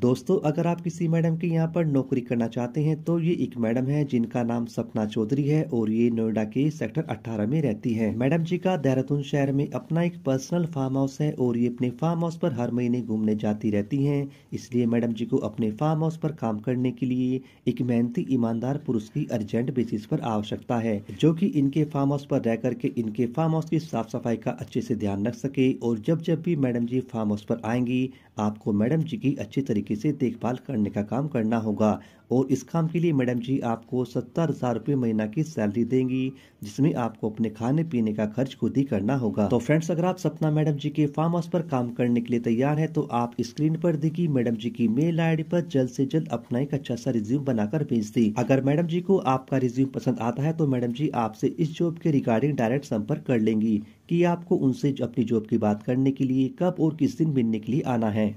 दोस्तों अगर आप किसी मैडम के यहाँ पर नौकरी करना चाहते हैं तो ये एक मैडम है जिनका नाम सपना चौधरी है और ये नोएडा के सेक्टर 18 में रहती है मैडम जी का देहरादून शहर में अपना एक पर्सनल फार्म हाउस है और ये अपने फार्म हाउस पर हर महीने घूमने जाती रहती हैं इसलिए मैडम जी को अपने फार्म हाउस पर काम करने के लिए एक मेहनती ईमानदार पुरुष की अर्जेंट बेसिस पर आवश्यकता है जो की इनके फार्म हाउस पर रह करके इनके फार्म हाउस की साफ सफाई का अच्छे से ध्यान रख सके और जब जब भी मैडम जी फार्म हाउस पर आएंगी आपको मैडम जी की अच्छी तरीके तरीके से देखभाल करने का काम करना होगा और इस काम के लिए मैडम जी आपको सत्तर हज़ार रुपये महीना की सैलरी देंगी जिसमें आपको अपने खाने पीने का खर्च खुद ही करना होगा तो फ्रेंड्स अगर आप सपना मैडम जी के फार्म हाउस पर काम करने के लिए तैयार है तो आप स्क्रीन पर दिखी मैडम जी की मेल आई पर जल्द से जल्द अपना एक अच्छा सा रिज्यूम बनाकर भेज दी अगर मैडम जी को आपका रिज्यूम पसंद आता है तो मैडम जी आपसे इस जॉब के रिगार्डिंग डायरेक्ट संपर्क कर लेंगी कि आपको उनसे अपनी जॉब की बात करने के लिए कब और किस दिन मिलने के लिए आना है